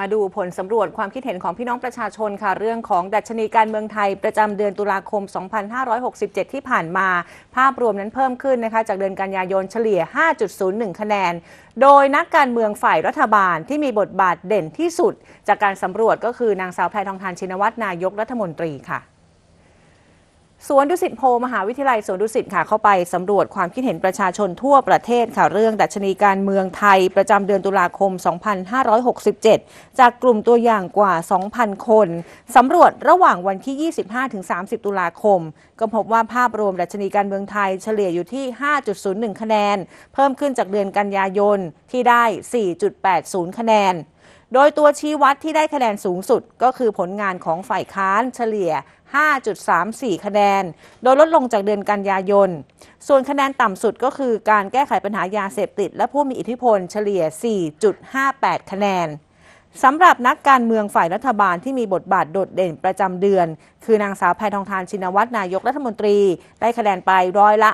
มาดูผลสำรวจความคิดเห็นของพี่น้องประชาชนค่ะเรื่องของดัชนีการเมืองไทยประจำเดือนตุลาคม 2567 ที่ผ่านมา ภาพรวมนั้นเพิ่มขึ้นนะคะ จากเดือนกันยายนเฉลี่ย 5.01 คะแนน โดยนักการเมืองฝ่ายรัฐบาลที่มีบทบาทเด่นที่สุด จากการสำรวจก็คือนางสาวแพทองทานชินวัตรนายกรัฐมนตรีค่ะสวนดุสิตโพมหาวิทยาลัยสวนดุสิตค่ะเข้าไปสำรวจความคิดเห็นประชาชนทั่วประเทศค่ะเรื่องดัชนีการเมืองไทย ประจำเดือนตุลาคม 2567 จากกลุ่มตัวอย่างกว่า 2,000 คน สำรวจระหว่างวันที่ 25-30 ตุลาคมก็พบว่าภาพรวมดัชนีการเมืองไทยเฉลี่ยอยู่ที่ 5.01 คะแนน เพิ่มขึ้นจากเดือนกันยายนที่ได้ 4.80คะแนนโดยตัวชี้วัดที่ได้คะแนนสูงสุดก็คือผลงานของฝ่ายค้านเฉลี่ย 5.34 คะแนน โดยลดลงจากเดือนกันยายน ส่วนคะแนนต่ำสุดก็คือการแก้ไขปัญหายาเสพติดและผู้มีอิทธิพลเฉลี่ย 4.58คะแนน สำหรับนักการเมืองฝ่ายรัฐบาลที่มีบทบาท โดดเด่นประจำเดือน คือนางสาวแพทองทานชินวัตรนายกรัฐมนตรี ได้คะแนนไปร้อยละ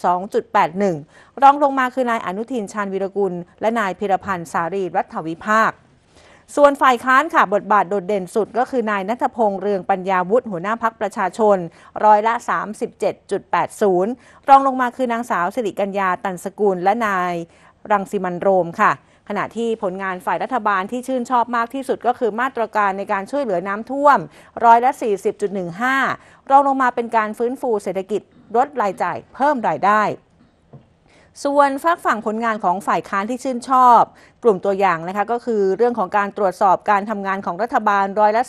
52.81รองลงมาคือนายอนุทินชาญวิรกุลและนายพิรพันธ์สารีรัฐวิภาคส่วนฝ่ายค้านค่ะบทบาทโดดเด่นสุดก็คือนายนัทพงษ์เรืองปัญญาวุฒิหัวหน้าพักประชาชนร้อยละ 37.80 รองลงมาคือนางสาวสิริกัญญาตันสกุลและนายรังสิมันโรมค่ะ ขณะที่ผลงานฝ่ายรัฐบาลที่ชื่นชอบมากที่สุดก็คือมาตรการในการช่วยเหลือน้ำท่วม ร้อยละ 40.15 รองลงมาเป็นการฟื้นฟูเศรษฐกิจลดรายจ่ายเพิ่มรายได้ส่วนฝากฝั่งผลงานของฝ่ายค้านที่ชื่นชอบ กลุ่มตัวอย่างนะคะ ก็คือเรื่องของการตรวจสอบการทำงานของรัฐบาลร้อยละ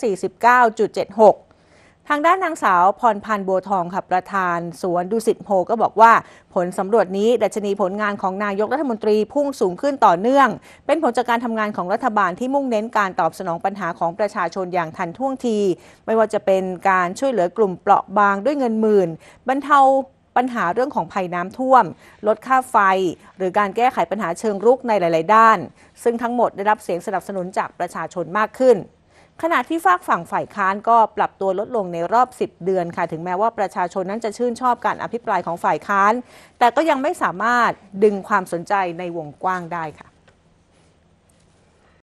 49.76 ทางด้านนางสาวพรพันธ์บัวทองค่ะประธาน สวนดุสิตโพก็บอกว่าผลสำรวจนี้ดัชนีผลงานของนายกรัฐมนตรีพุ่งสูงขึ้นต่อเนื่อง เป็นผลจากการทำงานของรัฐบาลที่มุ่งเน้นการตอบสนองปัญหาของประชาชนอย่างทันท่วงที ไม่ว่าจะเป็นการช่วยเหลือกลุ่มเปราะบางด้วยเงินหมื่นบรรเทาปัญหาเรื่องของภัยน้ำท่วม ลดค่าไฟ หรือการแก้ไขปัญหาเชิงรุกในหลายๆด้าน ซึ่งทั้งหมดได้รับเสียงสนับสนุนจากประชาชนมากขึ้น ขณะที่ฝากฝั่งฝ่ายค้านก็ปรับตัวลดลงในรอบ 10 เดือนค่ะ ถึงแม้ว่าประชาชนนั้นจะชื่นชอบการอภิปรายของฝ่ายค้าน แต่ก็ยังไม่สามารถดึงความสนใจในวงกว้างได้ค่ะ